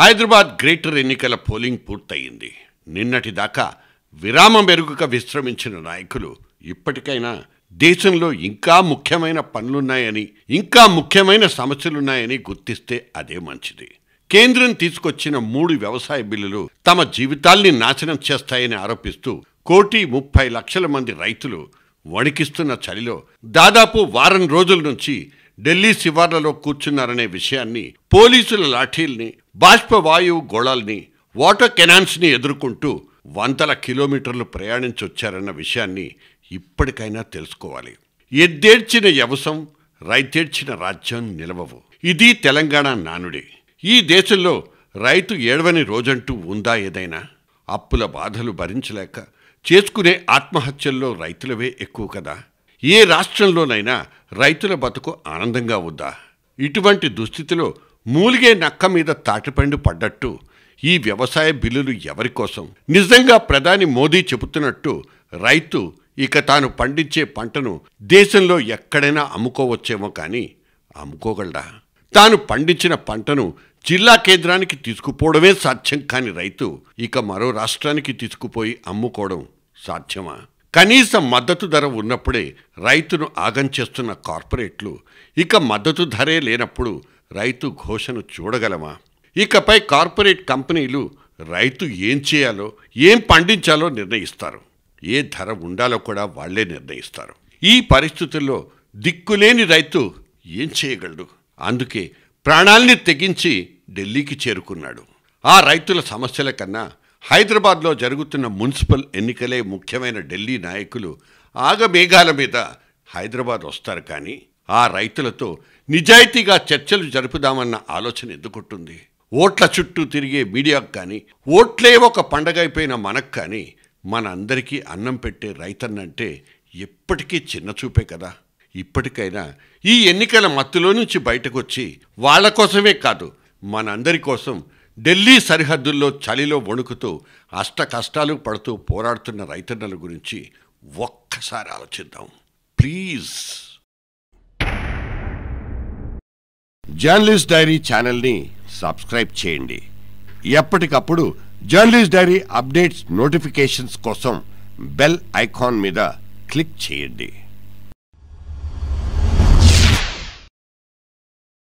Hyderabad greater ఎన్నికల polling పూర్తయింది నిన్నటి దాకా విరామ మెరుగుక విశ్రమించిన నాయకులు ఇప్పటికైనా దేశంలో ఇంకా ముఖ్యమైన పనులున్నాయని ఇంకా ముఖ్యమైన సమస్యలున్నాయని గుర్తిస్తే అదే మంచిది కేంద్రం తీసుకొచ్చిన మూడు వ్యవసాయ బిల్లులు తమ జీవితాల్ని నాశనం చేస్తాయని ఆరోపిస్తూ కోటి ముప్పై లక్షల మంది రైతులు వణికిస్తున్న చలిలో దాదాపు వారం రోజుల నుంచి ఢిల్లీ శివార్లలో కూర్చున్నారనే విషయాన్ని పోలీసుల లాఠీల్ని బాష్పవాయువు గోళాల్ని వాటర్ కెనాన్స్ని ఎదుర్కొంటూ వందల కిలోమీటర్లు ప్రయాణించొచ్చారన్న విషయాన్ని ఇప్పటికైనా తెలుసుకోవాలి ఎద్దేడ్చిన యవసం రైతేడ్చిన రాజ్యం నిలవవు ఇది తెలంగాణ నానుడి ఈ దేశంలో రైతు ఏడవని రోజంటూ ఉందా ఏదైనా అప్పుల బాధలు భరించలేక చేసుకునే ఆత్మహత్యల్లో రైతులవే ఎక్కువ కదా ఏ రాష్ట్రంలోనైనా రైతుల బతుకు ఆనందంగా ఉందా ఇటువంటి దుస్థితిలో మూలిగే నక్క మీద తాటిపండు పడ్డట్టు ఈ వ్యవసాయ బిల్లులు ఎవరికోసం నిజంగా ప్రధాని మోదీ చెబుతున్నట్టు రైతు ఇక తాను పండించే పంటను దేశంలో ఎక్కడైనా అమ్ముకోవచ్చేమో కానీ అమ్ముకోగలడా తాను పండించిన పంటను జిల్లా కేంద్రానికి తీసుకుపోవడమే సాధ్యం కాని రైతు ఇక మరో రాష్ట్రానికి తీసుకుపోయి అమ్ముకోవడం సాధ్యమా కనీస మద్దతు ధర ఉన్నప్పుడే రైతును ఆగం చేస్తున్న కార్పొరేట్లు ఇక మద్దతు ధరే లేనప్పుడు రైతు ఘోషను చూడగలమా ఇకపై కార్పొరేట్ కంపెనీలు రైతు ఏం చేయాలో ఏం పండించాలో నిర్ణయిస్తారు ఏ ధర ఉండాలో కూడా వాళ్లే నిర్ణయిస్తారు ఈ పరిస్థితుల్లో దిక్కులేని రైతు ఏం చేయగలడు అందుకే ప్రాణాల్ని తెగించి ఢిల్లీకి చేరుకున్నాడు ఆ రైతుల సమస్యల కన్నా హైదరాబాద్లో జరుగుతున్న మున్సిపల్ ఎన్నికలే ముఖ్యమైన ఢిల్లీ నాయకులు ఆగమేఘాల మీద హైదరాబాద్ వస్తారు కానీ ఆ రైతులతో నిజాయితీగా చర్చలు జరుపుదామన్న ఆలోచన ఎందుకుంటుంది ఓట్ల చుట్టూ తిరిగే మీడియాకు కానీ ఓట్లే ఒక పండగ అయిపోయిన మనకు కానీ మనందరికీ అన్నం పెట్టే రైతన్నంటే ఎప్పటికీ చిన్న చూపే కదా ఇప్పటికైనా ఈ ఎన్నికల మత్తులో నుంచి బయటకొచ్చి వాళ్ళ కోసమే కాదు మనందరి కోసం ఢిల్లీ సరిహద్దుల్లో చలిలో వణుకుతూ అష్ట కష్టాలు పడుతూ పోరాడుతున్న రైతన్నల గురించి ఒక్కసారి ఆలోచిద్దాం ప్లీజ్ జర్నలిస్ట్ డైరీ ఛానల్ని సబ్స్క్రైబ్ చేయండి ఎప్పటికప్పుడు జర్నలిస్ట్ డైరీ అప్డేట్స్ నోటిఫికేషన్స్ కోసం బెల్ ఐకాన్ మీద క్లిక్ చేయండి